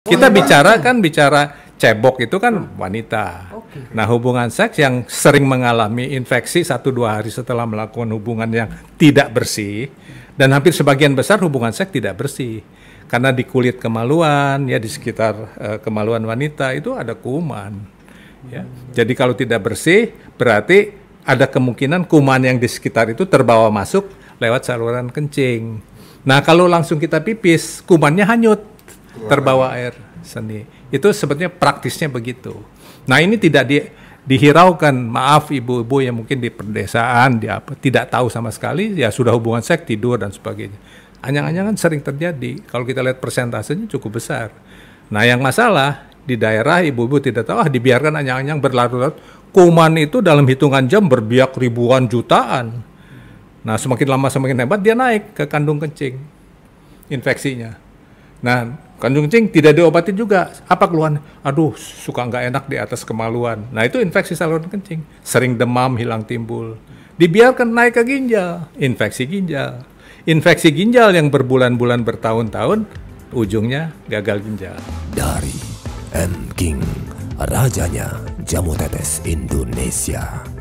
Kita bicara kan bicara cebok itu kan wanita. Nah, hubungan seks yang sering mengalami infeksi satu dua hari setelah melakukan hubungan yang tidak bersih dan hampir sebagian besar hubungan seks tidak bersih. Karena di kulit kemaluan ya di sekitar uh, kemaluan wanita itu ada kuman. Ya. Hmm. Jadi kalau tidak bersih berarti ada kemungkinan kuman yang di sekitar itu terbawa masuk lewat saluran kencing. Nah, kalau langsung kita pipis, kumannya hanyut terbawa air seni. Itu sebetulnya praktisnya begitu. Nah ini tidak di, dihiraukan. Maaf ibu-ibu yang mungkin di pedesaan, di apa tidak tahu sama sekali. Ya sudah hubungan seks tidur dan sebagainya. Anyang-anyang kan sering terjadi. Kalau kita lihat persentasenya cukup besar. Nah yang masalah di daerah ibu-ibu tidak tahu. Ah dibiarkan anyang-anyang berlarut-larut. Kuman itu dalam hitungan jam berbiak ribuan jutaan. Nah semakin lama semakin hebat dia naik ke kandung kencing infeksinya. Nah, kanjung cing tidak diobati juga. Apa keluhan? Aduh, suka nggak enak di atas kemaluan. Nah, itu infeksi saluran kencing. Sering demam, hilang timbul. Dibiarkan naik ke ginjal, infeksi ginjal. Infeksi ginjal yang berbulan-bulan bertahun-tahun, ujungnya gagal ginjal. Dari M. King, rajanya jamu tetes Indonesia.